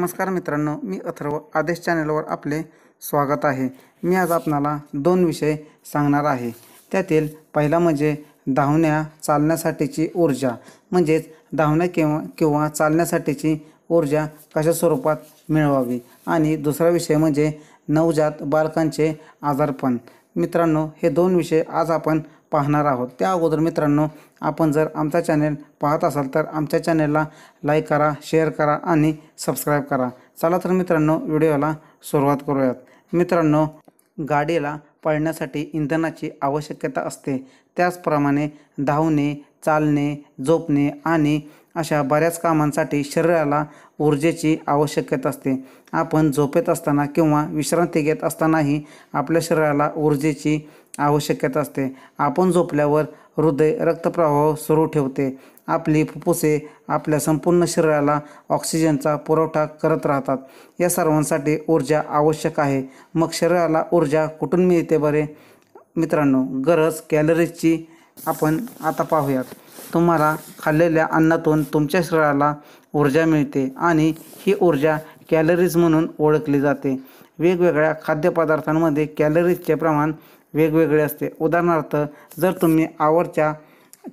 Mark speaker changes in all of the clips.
Speaker 1: नमस्कार मित्रांनो मी अथर्व आदेश चॅनलवर आपले स्वागत आहे मी आज आपणाला दोन विषय सांगणार आहे त्यातील पहिला म्हणजे धावण्या चालण्यासाठीची ऊर्जा म्हणजेच धावण्या किंवा किंवा चालण्यासाठीची ऊर्जा कशा स्वरूपात मिळवावी आणि दुसरा विषय म्हणजे नवजात बालकांचे आजारपण मित्रांनो हे दोन विषय आज आपण पाहणार आहोत त्या अगोदर मित्रांनो आपण जर आमचा चॅनेल पाहत असाल तर आमच्या चॅनेलला लाईक करा शेअर करा आणि सबस्क्राईब करा चला तर मित्रांनो व्हिडिओला सुरुवात करूयात मित्रांनो गाडीला पळण्यासाठी इंधनाची आवश्यकता असते त्याचप्रमाणे धावणे चालणे झोपणे आणि अशा बऱ्याच कामांसाठी शरीराला ऊर्जेची आवश्यकता असते आपण झोपेत असताना किंवा विश्रांती घेत असतानाही आपल्या शरीराला ऊर्जेची आवश्यकता असते आपण झोपल्यावर हृदय रक्तप्रवाह सुरू ठेवते आपली फुफ्फुसे आपल्या संपूर्ण शरीराला ऑक्सिजनचा पुरवठा करत राहतात या सर्वांसाठी ऊर्जा आवश्यक आहे मग शरीराला ऊर्जा कुठून मिळते बरे मित्रांनो गरज कॅलरीजची आपण आता पाहूयात तुम्हाला खाल्लेल्या अन्नातून तुमच्या शरीराला ऊर्जा मिळते आणि ही ऊर्जा कॅलरीज म्हणून ओळखली जाते वेगवेगळ्या खाद्यपदार्थांमध्ये कॅलरीजचे प्रमाण वेगवेगळे असते उदाहरणार्थ जर तुम्ही आवडच्या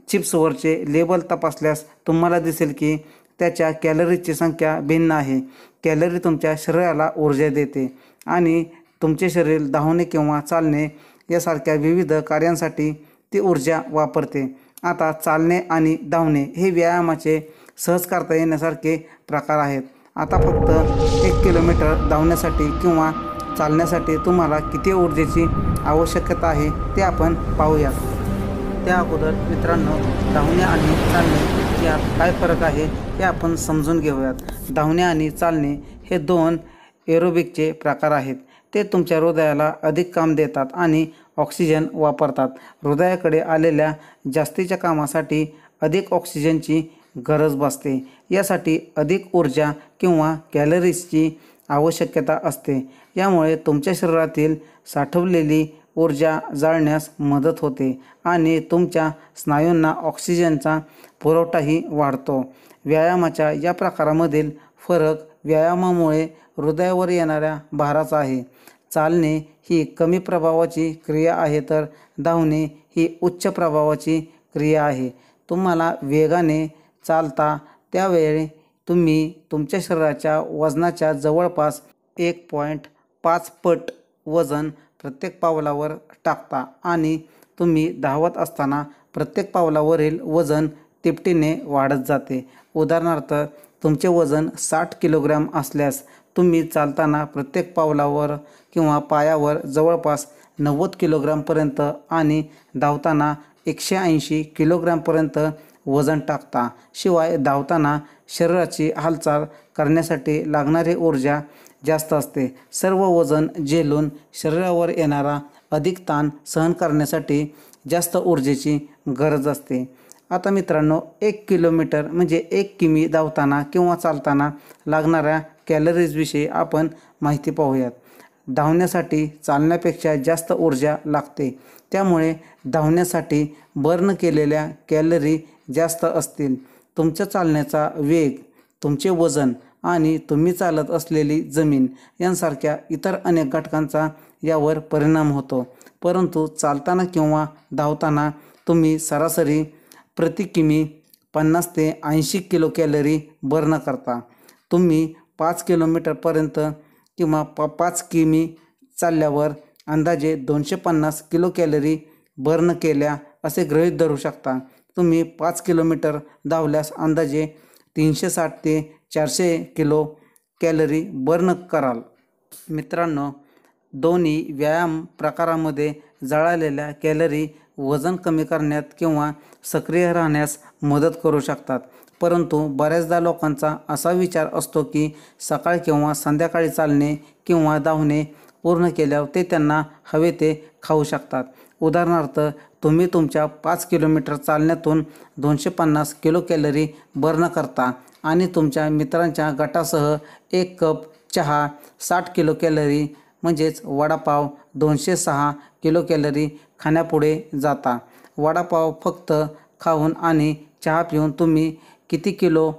Speaker 1: चिप्सवरचे लेबल तपासल्यास तुम्हाला दिसेल की त्याच्या कॅलरीजची संख्या भिन्न आहे कॅलरी तुमच्या शरीराला ऊर्जा देते आणि तुमचे शरीर धावणे किंवा चालणे यासारख्या विविध कार्यांसाठी ती ऊर्जा वापरते आता चालणे आणि धावणे हे व्यायामाचे सहज करता येण्यासारखे प्रकार आहेत आता फक्त एक किलोमीटर धावण्यासाठी किंवा चालण्यासाठी तुम्हाला किती ऊर्जेची आवश्यकता आहे ते आपण पाहूया त्या अगोदर मित्रांनो धावणे आणि चालणे यात काय फरक आहे हे आपण समजून घेऊयात धावणे आणि चालणे हे दोन एरोबिकचे प्रकार आहेत ते तुमच्या हृदयाला अधिक काम देतात आणि ऑक्सिजन वापरतात हृदयाकडे आलेल्या जास्तीच्या कामासाठी अधिक ऑक्सिजनची गरज भासते यासाठी अधिक ऊर्जा किंवा कॅलरीजची आवश्यकता असते यामुळे तुमच्या शरीरातील साठवलेली ऊर्जा जाळण्यास मदत होते आणि तुमच्या स्नायूंना ऑक्सिजनचा पुरवठाही वाढतो व्यायामाच्या या प्रकारामधील फरक व्यायामामुळे हृदयावर येणाऱ्या भाराचा आहे चालणे ही कमी प्रभावाची क्रिया आहे तर धावणे ही उच्च प्रभावाची क्रिया आहे तुम्हाला वेगाने चालता त्यावेळी तुम्ही तुमच्या शरीराच्या वजनाच्या जवळपास एक पॉईंट पाच पट वजन प्रत्येक पावलावर टाकता आणि तुम्ही धावत असताना प्रत्येक पावलावरील वजन तिपटीने वाढत जाते उदाहरणार्थ तुमचे वजन साठ किलोग्रॅम असल्यास तुम्ही चालताना प्रत्येक पावलावर किंवा पायावर जवळपास नव्वद किलोग्रामपर्यंत आणि धावताना एकशे ऐंशी किलोग्रामपर्यंत वजन टाकता शिवाय धावताना शरीराची हालचाल करण्यासाठी लागणारी ऊर्जा जास्त असते सर्व वजन झेलून शरीरावर येणारा अधिक ताण सहन करण्यासाठी जास्त ऊर्जेची गरज असते आता मित्रांनो एक किलोमीटर म्हणजे एक किमी धावताना किंवा चालताना लागणाऱ्या कॅलरीजविषयी आपण माहिती पाहूयात धावण्यासाठी चालण्यापेक्षा जास्त ऊर्जा लागते त्यामुळे धावण्यासाठी बर्न केलेल्या कॅलरी जास्त असतील तुमच्या चालण्याचा वेग तुमचे वजन आणि तुम्ही चालत असलेली जमीन यांसारख्या इतर अनेक घटकांचा यावर परिणाम होतो परंतु चालताना किंवा धावताना तुम्ही सरासरी प्रति किमी पन्नास ते ऐंशी किलो कॅलरी बर्न करता तुम्ही पाच किलोमीटरपर्यंत किंवा पा पाच किमी चालल्यावर अंदाजे दोनशे पन्नास किलो कॅलरी बर्न केल्या असे गृहीत धरू शकता तुम्ही पाच किलोमीटर धावल्यास अंदाजे तीनशे साठ ते चारशे किलो कॅलरी बर्न कराल मित्रांनो दोन्ही व्यायाम प्रकारामध्ये जळालेल्या कॅलरी वजन कमी करण्यात किंवा सक्रिय राहण्यास मदत करू शकतात परंतु बऱ्याचदा लोकांचा असा विचार असतो की सकाळ किंवा संध्याकाळी चालणे किंवा धावणे पूर्ण केल्यावर ते त्यांना हवे ते खाऊ शकतात उदाहरणार्थ तुम्ही तुमच्या पाच किलोमीटर चालण्यातून दोनशे पन्नास किलो कॅलरी बर्न करता आणि तुमच्या मित्रांच्या गटासह एक कप चहा साठ किलो कॅलरी म्हणजेच वडापाव दोनशे सहा किलो कॅलरी खाण्यापुढे जाता वडापाव फक्त खाऊन आणि चहा पिऊन तुम्ही किती किलो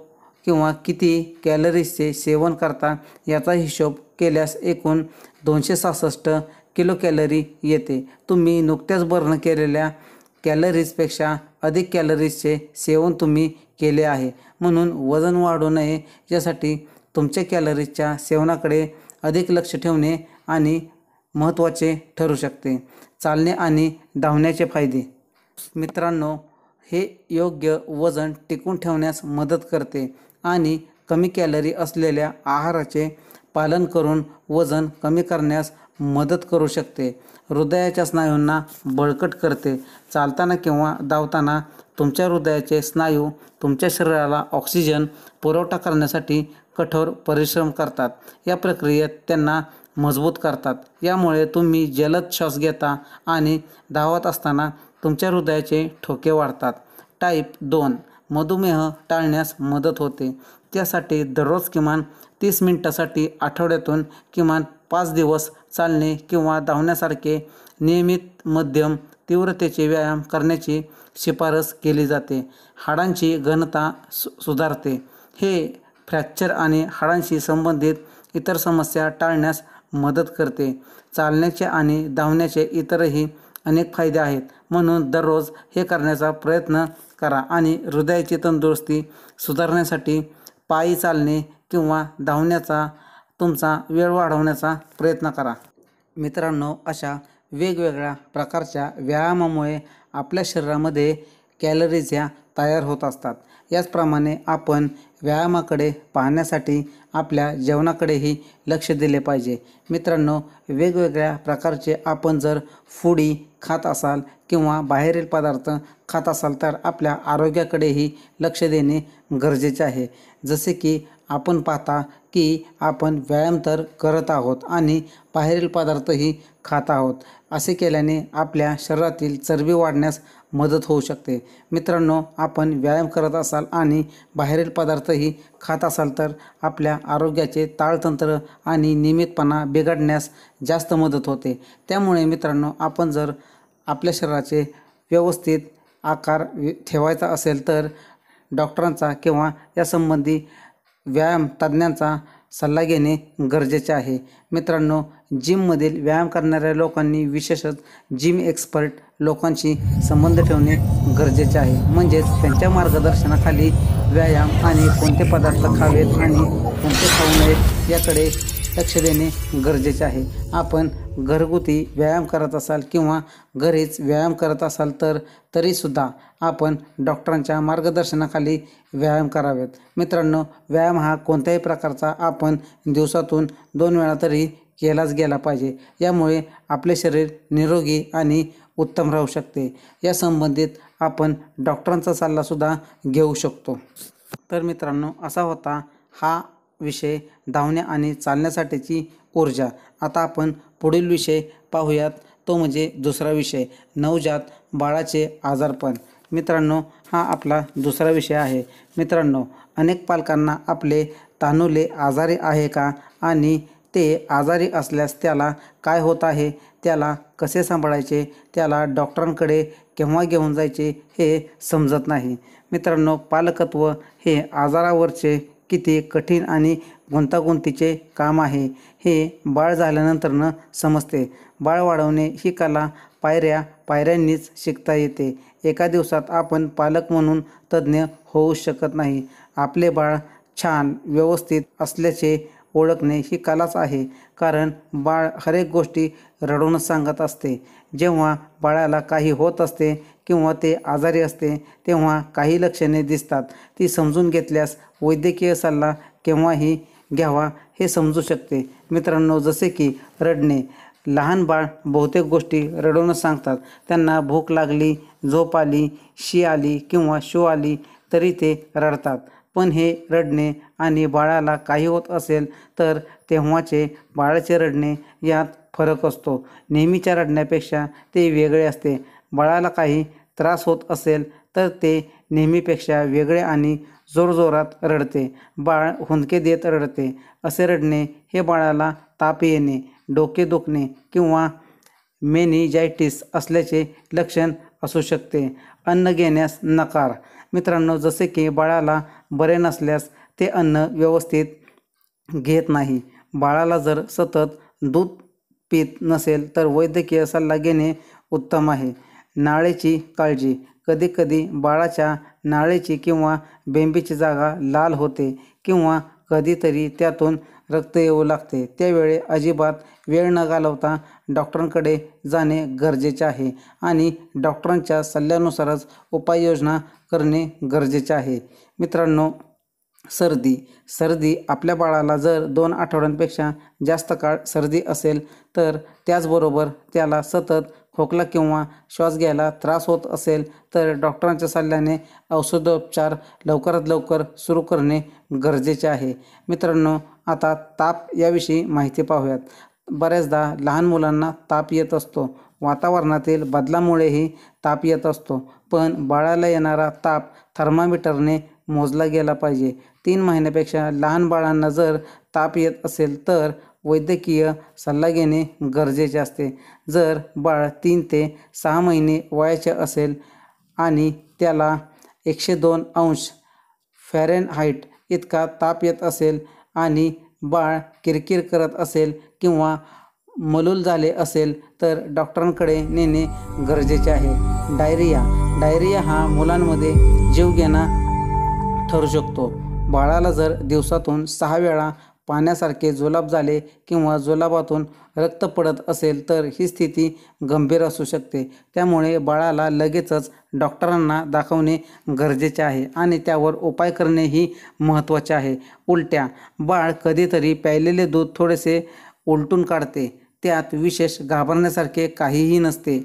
Speaker 1: किंवा किती कॅलरीजचे सेवन करता याचा हिशोब केल्यास एकूण दोनशे सहासष्ट किलो कॅलरी येते तुम्ही नुकत्याच बर्न केलेल्या कॅलरीजपेक्षा अधिक कॅलरीजचे सेवन तुम्ही केले आहे म्हणून वजन वाढू नये यासाठी तुमच्या कॅलरीजच्या सेवनाकडे अधिक लक्ष ठेवणे आणि महत्त्वाचे ठरू शकते चालणे आणि धावण्याचे फायदे मित्रांनो हे योग्य वजन टिकून ठेवण्यास मदत करते आणि कमी कॅलरी असलेल्या आहाराचे पालन करून वजन कमी करण्यास मदत करू शकते हृदयाच्या स्नायूंना बळकट करते चालताना किंवा धावताना तुमच्या हृदयाचे स्नायू तुमच्या शरीराला ऑक्सिजन पुरवठा करण्यासाठी कठोर परिश्रम करतात या प्रक्रियेत त्यांना मजबूत करतात यामुळे तुम्ही जलद श्वास घेता आणि धावत असताना तुमच्या हृदयाचे ठोके वाढतात टाईप दोन मधुमेह टाळण्यास मदत होते त्यासाठी दररोज किमान तीस मिनटासाठी आठवड्यातून किमान पाच दिवस चालणे किंवा धावण्यासारखे नियमित मध्यम तीव्रतेचे व्यायाम करण्याची शिफारस केली जाते हाडांची घनता सु सुधारते हे फ्रॅक्चर आणि हाडांशी संबंधित इतर समस्या टाळण्यास मदत करते चालण्याचे आणि धावण्याचे इतरही अनेक फायदे आहेत म्हणून दररोज हे करण्याचा प्रयत्न करा आणि हृदयाची तंदुरुस्ती सुधारण्यासाठी पायी चालणे किंवा धावण्याचा तुमचा वेळ वाढवण्याचा प्रयत्न करा मित्रांनो अशा वेगवेगळ्या प्रकारच्या व्यायामामुळे आपल्या शरीरामध्ये कॅलरीज ह्या तयार होत असतात याचप्रमाणे आपण व्यायामाकडे पाहण्यासाठी आपल्या जेवणाकडेही लक्ष दिले पाहिजे मित्रांनो वेगवेगळ्या प्रकारचे आपण जर फुडी खात असाल किंवा बाहेरील पदार्थ खात असाल तर आपल्या आरोग्याकडेही लक्ष देणे गरजेचे आहे जसे की आपण पाहता की आपण व्यायाम तर करत आहोत आणि बाहेरील पदार्थही खात आहोत असे केल्याने आपल्या शरीरातील चरबी वाढण्यास मदत होऊ शकते मित्रांनो आपण व्यायाम करत असाल आणि बाहेरील पदार्थही खात असाल तर आपल्या आरोग्याचे ताळतंत्र आणि नियमितपणा बिघडण्यास जास्त मदत होते त्यामुळे मित्रांनो आपण जर आपल्या शरीराचे व्यवस्थित आकार ठेवायचा असेल तर डॉक्टरांचा किंवा यासंबंधी व्यायाम तज्ज्ञांचा सल्ला घेणे गरजेचे आहे मित्रांनो जिममधील व्यायाम करणाऱ्या लोकांनी विशेषत जिम एक्सपर्ट लोकांशी संबंध ठेवणे गरजेचे आहे म्हणजेच त्यांच्या मार्गदर्शनाखाली व्यायाम आणि कोणते पदार्थ खावेत आणि कोणते खाऊ नयेत याकडे लक्ष देणे गरजेचे आहे आपण घरगुती व्यायाम करत असाल किंवा घरीच व्यायाम करत असाल तर तरीसुद्धा आपण डॉक्टरांच्या मार्गदर्शनाखाली व्यायाम करावेत मित्रांनो व्यायाम हा कोणत्याही प्रकारचा आपण दिवसातून दोन वेळा तरी केलाच गेला पाहिजे यामुळे आपले शरीर निरोगी आणि उत्तम राहू शकते या संबंधित आपण डॉक्टरांचा सल्लासुद्धा घेऊ शकतो तर मित्रांनो असा होता हा विषय धावणे आणि चालण्यासाठीची ऊर्जा आता आपण पुढील विषय पाहूयात तो म्हणजे दुसरा विषय नवजात बाळाचे आजारपण मित्रांनो हा आपला दुसरा विषय आहे मित्रांनो अनेक पालकांना आपले तानुले आजारी आहे का आणि ते आजारी असल्यास त्याला काय होत आहे त्याला कसे सांभाळायचे त्याला डॉक्टरांकडे केव्हा घेऊन जायचे हे समजत नाही मित्रांनो पालकत्व हे आजारावरचे किती कठीण आणि गुंतागुंतीचे काम आहे हे बाळ झाल्यानंतरनं समजते बाळ वाढवणे ही कला पायऱ्या पायऱ्यांनीच शिकता येते एका दिवसात आपण पालक म्हणून तज्ज्ञ होऊ शकत नाही आपले बाळ छान व्यवस्थित असल्याचे ओळखणे ही कलाच आहे कारण बाळ हरेक गोष्टी रडूनच सांगत असते जेव्हा बाळाला काही होत असते किंवा ते आजारी असते तेव्हा काही लक्षणे दिसतात ती समजून घेतल्यास वैद्यकीय सल्ला केव्हाही घ्यावा हे समजू शकते मित्रांनो जसे की रडणे लहान बाळ बहुतेक गोष्टी रडवूनच सांगतात त्यांना भूक लागली झोप आली शी आली किंवा शो आली तरी ते रडतात पण हे रडणे आणि बाळाला काही होत असेल तर तेव्हाचे बाळाचे रडणे यात फरक असतो नेहमीच्या रडण्यापेक्षा ते वेगळे असते बाळाला काही त्रास होत असेल तर ते नेहमीपेक्षा वेगळे आणि जोरजोरात रडते बाळ हुंदके देत रडते असे रडणे हे बाळाला ताप येणे डोके दुखणे किंवा मेनिजायटिस असल्याचे लक्षण असू शकते अन्न घेण्यास नकार मित्रांनो जसे की बाळाला बरे नसल्यास ते अन्न व्यवस्थित घेत नाही बाळाला जर सतत दूध पित नसेल तर वैद्यकीय सल्ला घेणे उत्तम आहे नाळेची काळजी कधीकधी बाळाच्या नाळेची किंवा बेंबीची जागा लाल होते किंवा कधीतरी त्यातून रक्त येऊ लागते त्यावेळी अजिबात वेळ न घालवता डॉक्टरांकडे जाणे गरजेचे आहे आणि डॉक्टरांच्या सल्ल्यानुसारच उपाययोजना करणे गरजेचे आहे मित्रांनो सर्दी सर्दी आपल्या बाळाला जर दोन आठवड्यांपेक्षा जास्त काळ सर्दी असेल तर त्याचबरोबर त्याला सतत खोकला किंवा श्वास घ्यायला त्रास होत असेल तर डॉक्टरांच्या सल्ल्याने औषधोपचार लवकरात लवकर सुरू करणे गरजेचे आहे मित्रांनो आता ताप याविषयी माहिती पाहूयात बऱ्याचदा लहान मुलांना ताप येत असतो वातावरणातील बदलामुळेही ताप येत असतो पण बाळाला येणारा ताप थर्मामीटरने मोजला गेला पाहिजे तीन महिन्यापेक्षा लहान बाळांना जर ताप येत असेल तर वैद्यकीय सल्ला घेणे गरजेचे असते जर बाळ तीन ते सहा महिने वयाचे असेल आणि त्याला एकशे दोन अंश हाईट इतका ताप येत असेल आणि बाळ किरकिर करत असेल किंवा मलूल झाले असेल तर डॉक्टरांकडे नेणे गरजेचे आहे डायरिया डायरिया हा मुलांमध्ये जीवघेणा ठरू शकतो बाळाला जर दिवसातून सहा वेळा पाण्यासारखे जुलाब झाले किंवा जुलाबातून रक्त पडत असेल तर ही स्थिती गंभीर असू शकते त्यामुळे बाळाला लगेचच डॉक्टरांना दाखवणे गरजेचे आहे आणि त्यावर उपाय करणेही महत्त्वाचे आहे उलट्या बाळ कधीतरी प्यायलेले दूध थोडेसे उलटून काढते त्यात विशेष घाबरण्यासारखे काहीही नसते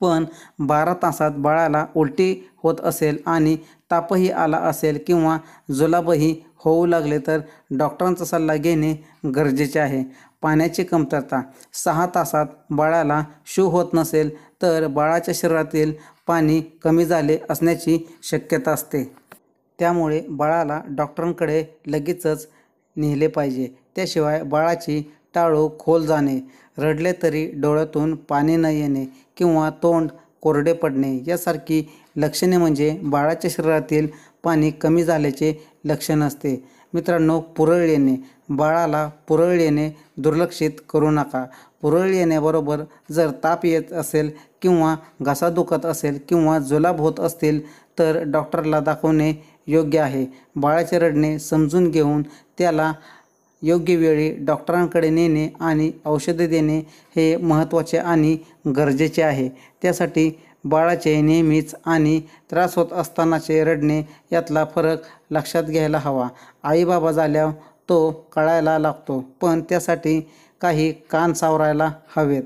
Speaker 1: पण बारा तासात बाळाला उलटी होत असेल आणि तापही आला असेल किंवा जुलाबही होऊ लागले तर डॉक्टरांचा सल्ला घेणे गरजेचे आहे पाण्याची कमतरता सहा तासात बाळाला शू होत नसेल तर बाळाच्या शरीरातील पाणी कमी झाले असण्याची शक्यता असते त्यामुळे बाळाला डॉक्टरांकडे लगेचच नेले पाहिजे त्याशिवाय बाळाची टाळू खोल जाणे रडले तरी डोळ्यातून पाणी न येणे किंवा तोंड कोरडे पडणे यासारखी लक्षणे म्हणजे बाळाच्या शरीरातील पाणी कमी झाल्याचे लक्षण असते मित्रांनो पुरळ येणे बाळाला पुरळ येणे दुर्लक्षित करू नका पुरळ येण्याबरोबर जर ताप येत असेल किंवा घसा दुखत असेल किंवा जुलाब होत असतील तर डॉक्टरला दाखवणे योग्य आहे बाळाचे रडणे समजून घेऊन त्याला योग्य वेळी डॉक्टरांकडे नेणे आणि औषधे देणे हे महत्त्वाचे आणि गरजेचे आहे त्यासाठी बाळाचे नेहमीच आणि त्रास होत असतानाचे रडणे यातला फरक लक्षात घ्यायला हवा आईबाबा झाल्यावर तो कळायला लागतो पण त्यासाठी काही कान सावरायला हवेत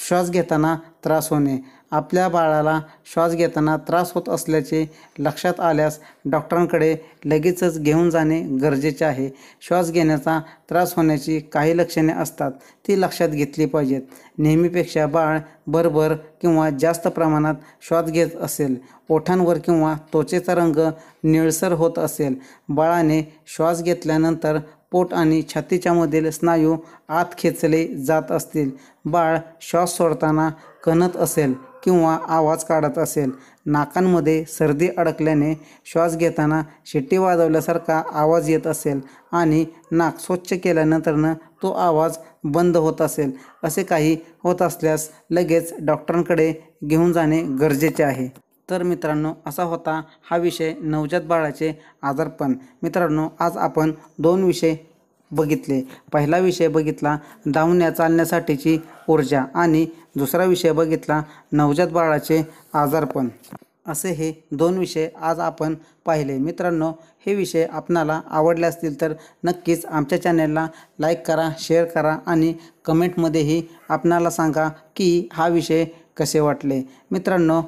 Speaker 1: श्वास घेताना त्रास होणे आपल्या बाळाला श्वास घेताना त्रास होत असल्याचे लक्षात आल्यास डॉक्टरांकडे लगेचच घेऊन जाणे गरजेचे आहे श्वास घेण्याचा त्रास होण्याची काही लक्षणे असतात ती लक्षात घेतली पाहिजेत नेहमीपेक्षा बाळ भरभर किंवा जास्त प्रमाणात श्वास घेत असेल ओठांवर किंवा त्वचेचा रंग निळसर होत असेल बाळाने श्वास घेतल्यानंतर पोट आणि छातीच्यामधील स्नायू आत खेचले जात असतील बाळ श्वास सोडताना कणत असेल किंवा आवाज काढत असेल नाकांमध्ये सर्दी अडकल्याने श्वास घेताना शिट्टी वाजवल्यासारखा आवाज येत असेल आणि नाक स्वच्छ केल्यानंतरनं तो आवाज बंद होत असेल असे काही होत असल्यास लगेच डॉक्टरांकडे घेऊन जाणे गरजेचे आहे तर मित्रांनो असा होता हा विषय नवजात बाळाचे आजारपण मित्रांनो आज आपण दोन विषय बघितले पहिला विषय बघितला धावण्या चालण्यासाठीची ऊर्जा आणि दुसरा विषय बघितला नवजात बाळाचे आजारपण असे हे दोन विषय आज आपण पाहिले मित्रांनो हे विषय आपणाला आवडले असतील तर नक्कीच आमच्या चॅनेलला लाईक करा शेअर करा आणि कमेंटमध्येही आपणाला सांगा की हा विषय कसे वाटले मित्रांनो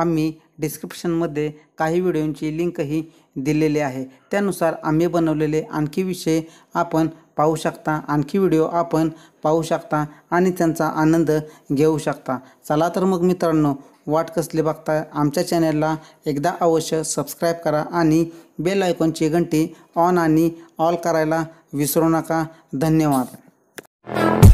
Speaker 1: आम्ही डिस्क्रिप्शनमध्ये काही व्हिडिओंची लिंकही दिलेली आहे त्यानुसार आम्ही बनवलेले आणखी विषय आपण पाहू शकता आणखी व्हिडिओ आपण पाहू शकता आणि त्यांचा आनंद घेऊ शकता चला तर मग मित्रांनो वाट कसली बघता आमच्या चॅनलला एकदा अवश्य सबस्क्राईब करा आणि बेल आयकॉनची घंटी ऑन आणि ऑल करायला विसरू नका धन्यवाद